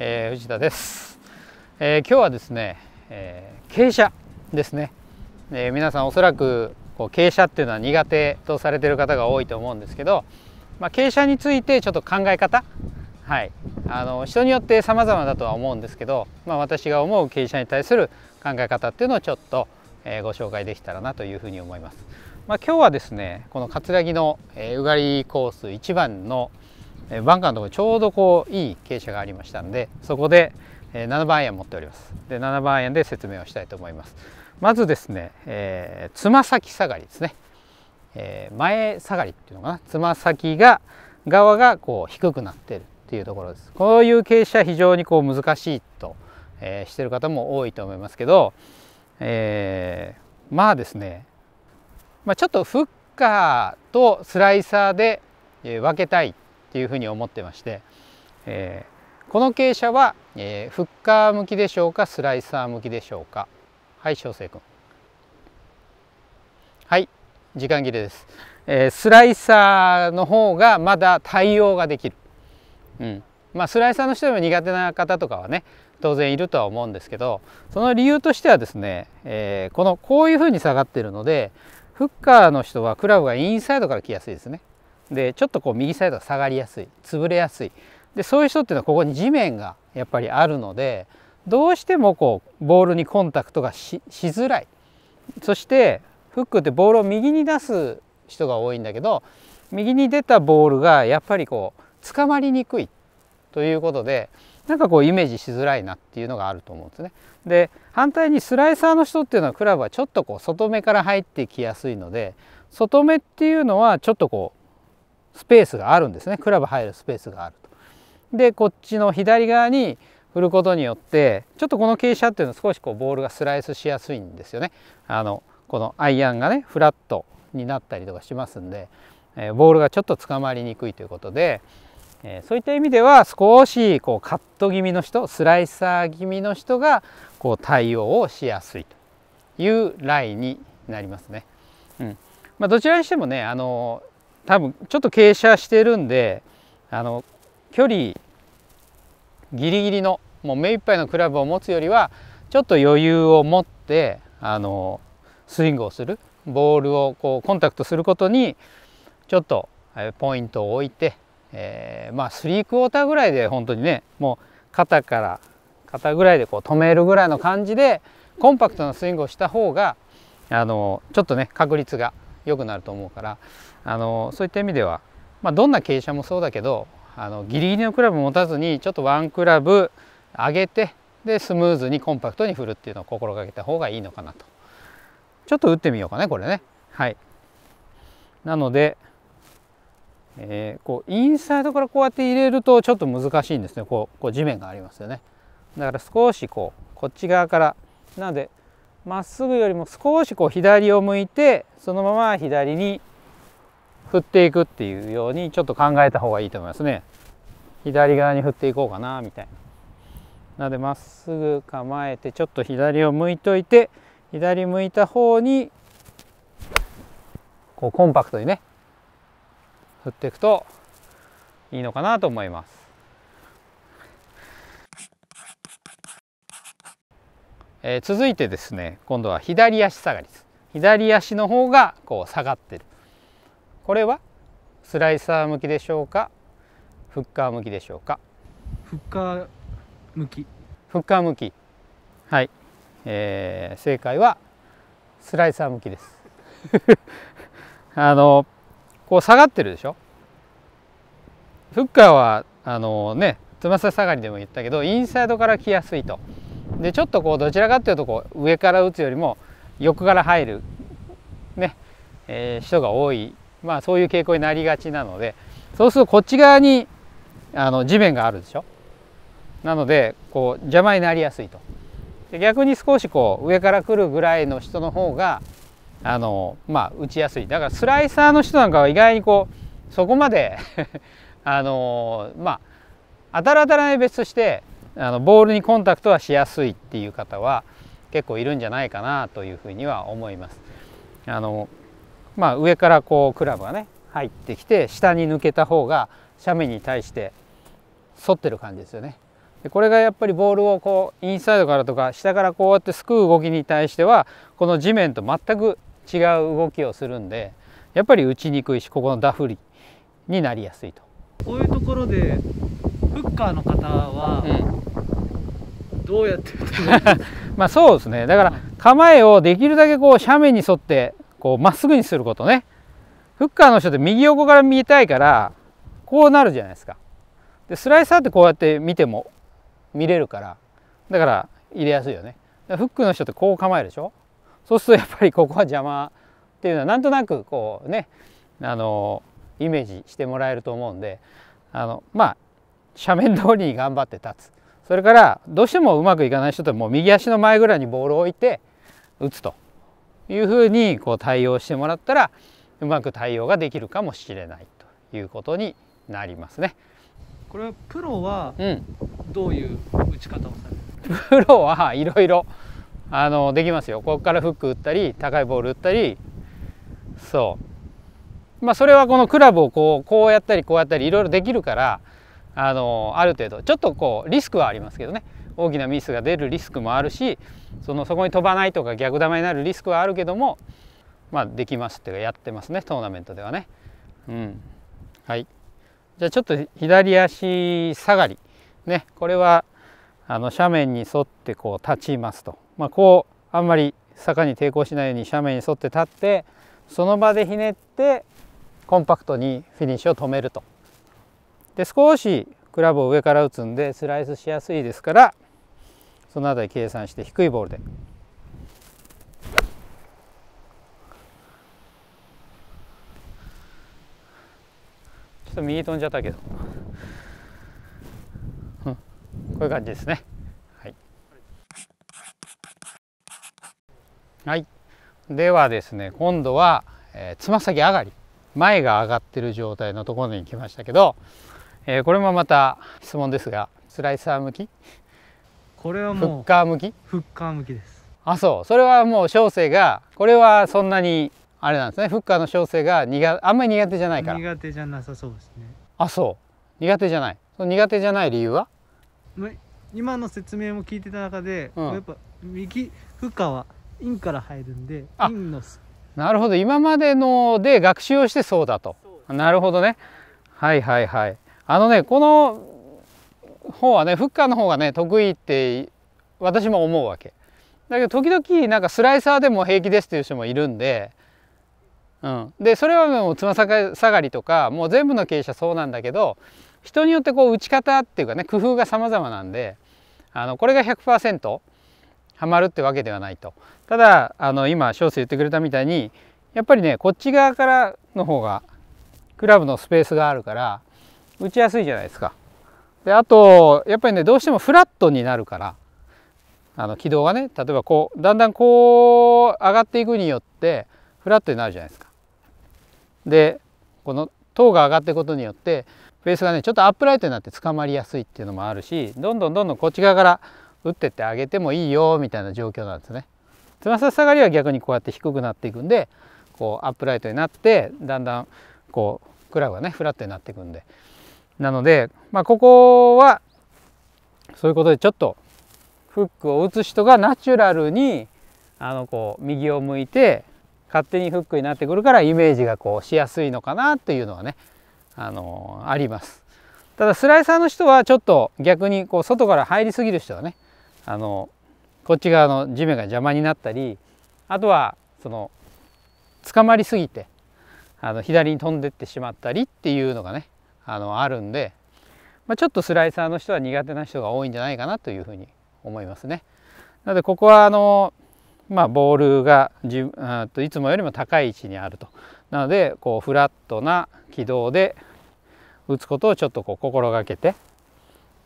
えー、藤田です、えー、今日はですね、えー、傾斜ですね、え皆さんおそらくこう傾斜っていうのは苦手とされてる方が多いと思うんですけど、まあ、傾斜についてちょっと考え方はいあの人によって様々だとは思うんですけど、まあ、私が思う傾斜に対する考え方っていうのをちょっと、えご紹介できたらなというふうに思います。まあ、今日はですねこの葛城の、えうがりコース1番の、バンカーのところちょうどこういい傾斜がありましたのでそこで7番アイアン持っておりますで7番アイアンで説明をしたいと思いますまずですねつま、えー、先下がりですね、えー、前下がりっていうのかなつま先が側がこう低くなってるっていうところですこういう傾斜非常にこう難しいと、えー、してる方も多いと思いますけど、えー、まあですね、まあ、ちょっとフッカーとスライサーで分けたいっていうふうに思ってまして、えー、この傾斜は、えー、フッカー向きでしょうかスライサー向きでしょうかはい翔星君はい時間切れです、えー、スライサーの方がまだ対応ができる、うんまあ、スライサーの人でも苦手な方とかはね当然いるとは思うんですけどその理由としてはですね、えー、このこういうふうに下がってるのでフッカーの人はクラブがインサイドから来やすいですねでちょっとこう右サイドが下がりやすい潰れやすいでそういう人っていうのはここに地面がやっぱりあるのでどうしてもこうボールにコンタクトがしづらいそしてフックってボールを右に出す人が多いんだけど右に出たボールがやっぱりこう捕まりにくいということでなんかこうイメージしづらいなっていうのがあると思うんですね。で反対にスライサーの人っていうのはクラブはちょっとこう外目から入ってきやすいので外目っていうのはちょっとこうスペースがあるんですねクラブ入るスペースがあると。でこっちの左側に振ることによってちょっとこの傾斜っていうのは少しこうボールがスライスしやすいんですよね。あのこのアイアンがねフラットになったりとかしますんで、えー、ボールがちょっと捕まりにくいということで、えー、そういった意味では少しこうカット気味の人スライサー気味の人がこう対応をしやすいというラインになりますね。うんまあ、どちらにしてもねあの多分ちょっと傾斜してるんであの距離ギリギリのもう目いっぱいのクラブを持つよりはちょっと余裕を持ってあのスイングをするボールをこうコンタクトすることにちょっとポイントを置いて、えー、まあ3クォーターぐらいで本当にねもう肩から肩ぐらいでこう止めるぐらいの感じでコンパクトなスイングをした方があのちょっとね確率が良くなると思うからあのそういった意味では、まあ、どんな傾斜もそうだけどあのギリギリのクラブ持たずにちょっとワンクラブ上げてでスムーズにコンパクトに振るっていうのを心がけた方がいいのかなとちょっと打ってみようかねこれねはいなので、えー、こうインサイドからこうやって入れるとちょっと難しいんですねこうこう地面がありますよねだから少しこうこっち側からなのでまっすぐよりも少しこう左を向いてそのまま左に振っていくっていうようにちょっと考えた方がいいと思いますね左側に振っていこうかなみたいななのでまっすぐ構えてちょっと左を向いといて左向いた方にこうコンパクトにね振っていくといいのかなと思いますえ続いてですね今度は左足下がりです左足の方がこう下がってるこれはスライサー向きでしょうかフッカー向きでしょうかフッカー向きフッカー向きはい、えー、正解はスライサー向きです あのこう下がってるでしょフッカーはあのねつま先下がりでも言ったけどインサイドから来やすいとでちょっとこうどちらかっていうとこう上から打つよりも横から入るね、えー、人が多いまあ、そういう傾向になりがちなのでそうするとこっち側にあの地面があるでしょなのでこう邪魔になりやすいとで逆に少しこう上から来るぐらいの人の方があの、まあ、打ちやすいだからスライサーの人なんかは意外にこうそこまで あのまあ当たら当たらない別としてあのボールにコンタクトはしやすいっていう方は結構いるんじゃないかなというふうには思います。あのまあ、上からこうクラブがね入ってきて下に抜けた方が斜面に対して反ってる感じですよね。でこれがやっぱりボールをこうインサイドからとか下からこうやってすくう動きに対してはこの地面と全く違う動きをするんでやっぱり打ちにくいしここのダフリになりやすいと。こういうところでフッカーの方は、どうやって まあそうですねだから構えをできるだけこう斜面に沿ってこうまっすぐにすることねフッカーの人って右横から見たいからこうなるじゃないですかでスライサーってこうやって見ても見れるからだから入れやすいよねフックの人ってこう構えるでしょそうするとやっぱりここは邪魔っていうのはなんとなくこうねあのイメージしてもらえると思うんであのまあ斜面通りに頑張って立つそれからどうしてもうまくいかない人ってもう右足の前ぐらいにボールを置いて打つというふうにこう対応してもらったらうまく対応ができるかもしれないということになりますね。これはプロはどういう打ち方をされる、うん、プロはいろいろあのできますよ。ここからフック打ったり高いボール打ったりそうまあそれはこのクラブをこうこうやったりこうやったりいろいろできるからあのある程度ちょっとこうリスクはありますけどね大きなミスが出るリスクもあるしそのそこに飛ばないとか逆球になるリスクはあるけども、まあ、できますっていうかやってますねトーナメントではね。うん、はいじゃあちょっと左足下がり、ね、これはあの斜面に沿ってこう立ちますと、まあ、こうあんまり坂に抵抗しないように斜面に沿って立ってその場でひねってコンパクトにフィニッシュを止めると。で少しクラブを上から打つんでスライスしやすいですからそのたり計算して低いボールで。ちょっと右飛んじゃったけど、うん、こういう感じですね。はい、はい、ではですね今度はつま、えー、先上がり前が上がってる状態のところに来ましたけど、えー、これもまた質問ですがスライサー向きこれはもうフッカー向きフッカー向きですあそうそれはもう小生がこれはそんなにあれなんですねフッカーの小生が苦あんまり苦手じゃないから苦手じゃなさそうですねあそう苦手じゃないその苦手じゃない理由は今の説明も聞いてた中で、うん、やっぱ右フッカーはインから入るんでインのなるほど今までので学習をしてそうだとなるほどねはいはいはいあのねこの方はねフッカーの方がね得意って私も思うわけだけど時々なんかスライサーでも平気ですっていう人もいるんで、うん、でそれはもうつま下がりとかもう全部の傾斜そうなんだけど人によってこう打ち方っていうかね工夫が様々なんであのこれが100%はまるってわけではないとただあの今翔生言ってくれたみたいにやっぱりねこっち側からの方がクラブのスペースがあるから打ちやすいじゃないですか。であとやっぱりねどうしてもフラットになるからあの軌道がね例えばこうだんだんこう上がっていくによってフラットになるじゃないですか。でこの塔が上がっていくことによってフェースがねちょっとアップライトになって捕まりやすいっていうのもあるしどんどんどんどんこっち側から打ってってあげてもいいよみたいな状況なんですね。つま先下がりは逆にこうやって低くなっていくんでこうアップライトになってだんだんこうクラブがねフラットになっていくんでなので、まあ、ここはそういうことでちょっとフックを打つ人がナチュラルにあのこう右を向いて勝手にフックになってくるからイメージがこうしやすいのかなというのはね、あのー、あります。ただスライサーの人はちょっと逆にこう外から入りすぎる人はね、あのー、こっち側の地面が邪魔になったりあとはその捕まりすぎてあの左に飛んでってしまったりっていうのがねあのあるんで、まあ、ちょっとスライサーの人は苦手な人が多いんじゃないかなというふうに思いますね。なのでここはあの、まあ、ボールがじあといつもよりも高い位置にあると。なのでこうフラットな軌道で打つことをちょっとこう心がけて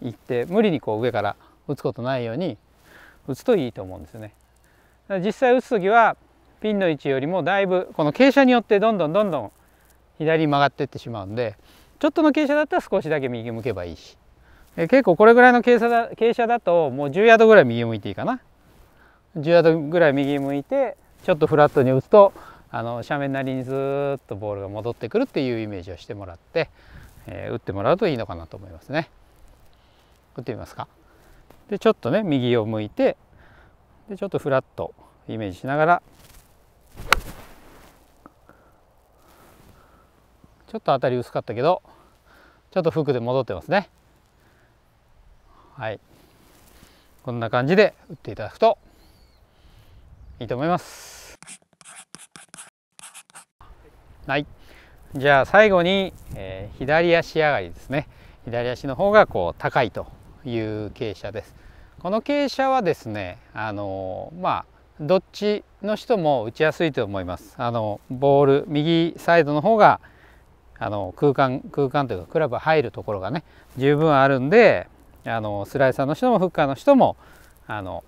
いって無理にこう上から打つことないように打つといいと思うんですよね。実際打つ時はピンの位置よりもだいぶこの傾斜によってどんどんどんどん左に曲がっていってしまうんでちょっとの傾斜だったら少しだけ右向けばいいし結構これぐらいの傾斜だ傾斜だともう10ヤードぐらい右向いていいかな10ヤードぐらい右向いてちょっとフラットに打つとあの斜面なりにずっとボールが戻ってくるっていうイメージをしてもらって、えー、打ってもらうといいのかなと思いますね打ってみますかでちょっとね右を向いてでちょっとフラットイメージしながらちょっと当たり薄かったけどちょっと服で戻ってますねはいこんな感じで打っていただくといいと思いますはいじゃあ最後に、えー、左足上がりですね左足の方がこう高いという傾斜ですこの傾斜はですねあのー、まあどっちの人も打ちやすいと思いますあのボール右サイドの方があの空間空間というかクラブ入るところがね十分あるんであのスライサーの人もフッカーの人もあの、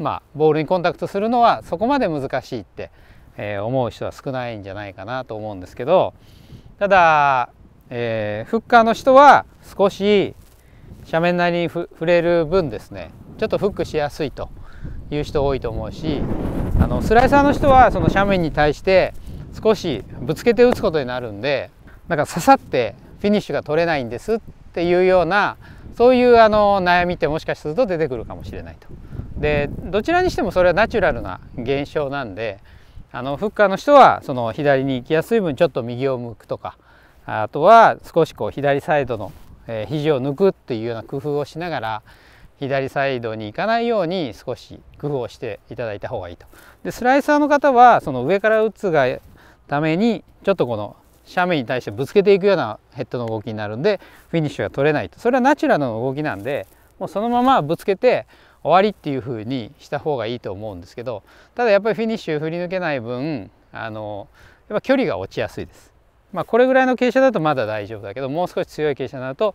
まあ、ボールにコンタクトするのはそこまで難しいって、えー、思う人は少ないんじゃないかなと思うんですけどただ、えー、フッカーの人は少し斜面なりに触れる分ですねちょっとフックしやすいという人多いと思うしあのスライサーの人はその斜面に対して少しぶつけて打つことになるんでなんか刺さってフィニッシュが取れないんですっていうようなそういうあの悩みってもしかすると出てくるかもしれないと。でどちらにしてもそれはナチュラルな現象なんであのフッカーの人はその左に行きやすい分ちょっと右を向くとかあとは少しこう左サイドの肘を抜くっていうような工夫をしながら左サイドに行かないように少し工夫をしていただいた方がいいと。でスライサーの方はその上から打つがためにちょっとこの斜面に対してぶつけていくようなヘッドの動きになるんでフィニッシュが取れないとそれはナチュラルの動きなんでもうそのままぶつけて終わりっていう風にした方がいいと思うんですけどただやっぱりフィニッシュ振り抜けない分あのやっぱ距離が落ちやすいです。まあ、これぐらいの傾斜だとまだ大丈夫だけどもう少し強い傾斜になると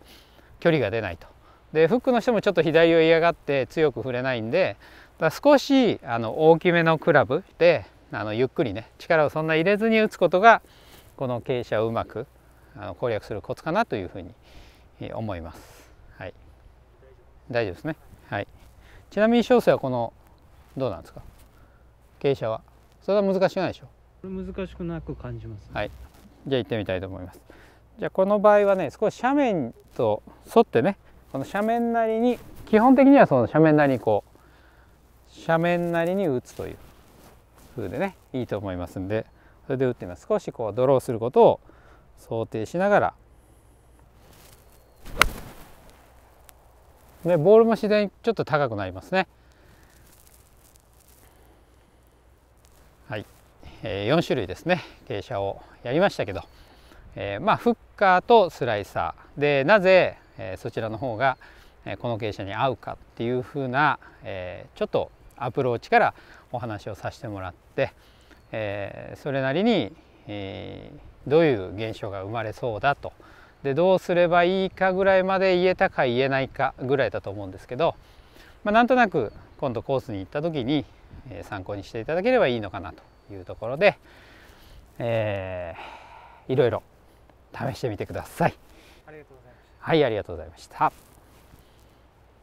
距離が出ないと。でフックの人もちょっと左を嫌がって強く振れないんでだ少しあの大きめのクラブであのゆっくりね力をそんな入れずに打つことがこの傾斜をうまく攻略するコツかなというふうに思います。はい、大丈夫ですね。はい。ちなみに小生はこのどうなんですか？傾斜はそれは難しくないでしょ？これ難しくなく感じます、ね、はい。じゃあ行ってみたいと思います。じゃあこの場合はね、少し斜面と沿ってね、この斜面なりに基本的にはその斜面なりにこう斜面なりに打つという風でね、いいと思いますんで。それで打ってみます少しこうドローすることを想定しながらでボールも自然にちょっと高くなりますねはい、えー、4種類ですね傾斜をやりましたけど、えー、まあフッカーとスライサーでなぜ、えー、そちらの方がこの傾斜に合うかっていうふうな、えー、ちょっとアプローチからお話をさせてもらって、えー、それなりに、えー、どういう現象が生まれそうだとでどうすればいいかぐらいまで言えたか言えないかぐらいだと思うんですけど、まあ、なんとなく今度コースに行った時に、えー、参考にしていただければいいのかなというところで、えー、いろいろ試してみてください。ありがとうございましたはいありがとうございました。